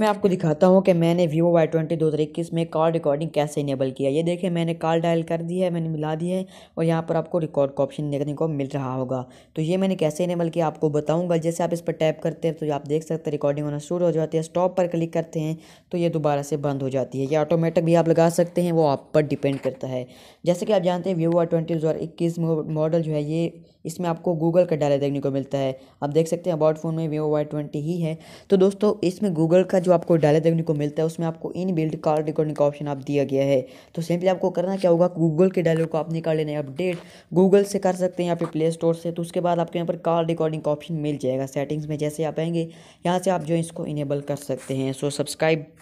मैं आपको दिखाता हूँ कि मैंने वीवो वाई ट्वेंटी दो हज़ार इक्कीस में कॉल रिकॉर्डिंग कैसे इनेबल किया ये देखें मैंने कॉल डायल कर दी है मैंने मिला दी है और यहाँ पर आपको रिकॉर्ड का ऑप्शन देखने को मिल रहा होगा तो ये मैंने कैसे इनेबल किया आपको बताऊंगा जैसे आप इस पर टैप करते हैं तो आप देख सकते हैं रिकॉर्डिंग होना शुरू हो जाती है स्टॉप पर क्लिक करते हैं तो ये दोबारा से बंद हो जाती है ये ऑटोमेटिक भी आप लगा सकते हैं वो आप पर डिपेंड करता है जैसे कि आप जानते हैं वीवो वाई ट्वेंटी दो हज़ार इक्कीस मॉडल जो है ये इसमें आपको गूगल का डायल देखने को मिलता है आप देख सकते हैं अबाउट फ़ोन में वीवो वाई ट्वेंटी ही है तो दोस्तों इसमें गूगल का जो आपको डायलॉग देखने को मिलता है उसमें आपको इन बिल्ड कार रिकॉर्डिंग का ऑप्शन आप दिया गया है तो सिंपली आपको करना क्या होगा गूगल के डायलॉग को आप निकाल लेना है अपडेट गूगल से कर सकते हैं यहाँ पे प्ले स्टोर से तो उसके बाद आपके यहाँ पर कार रिकॉर्डिंग का ऑप्शन मिल जाएगा सेटिंग्स में जैसे आप आएंगे यहाँ से आप जो इसको इनेबल कर सकते हैं सो सब्सक्राइब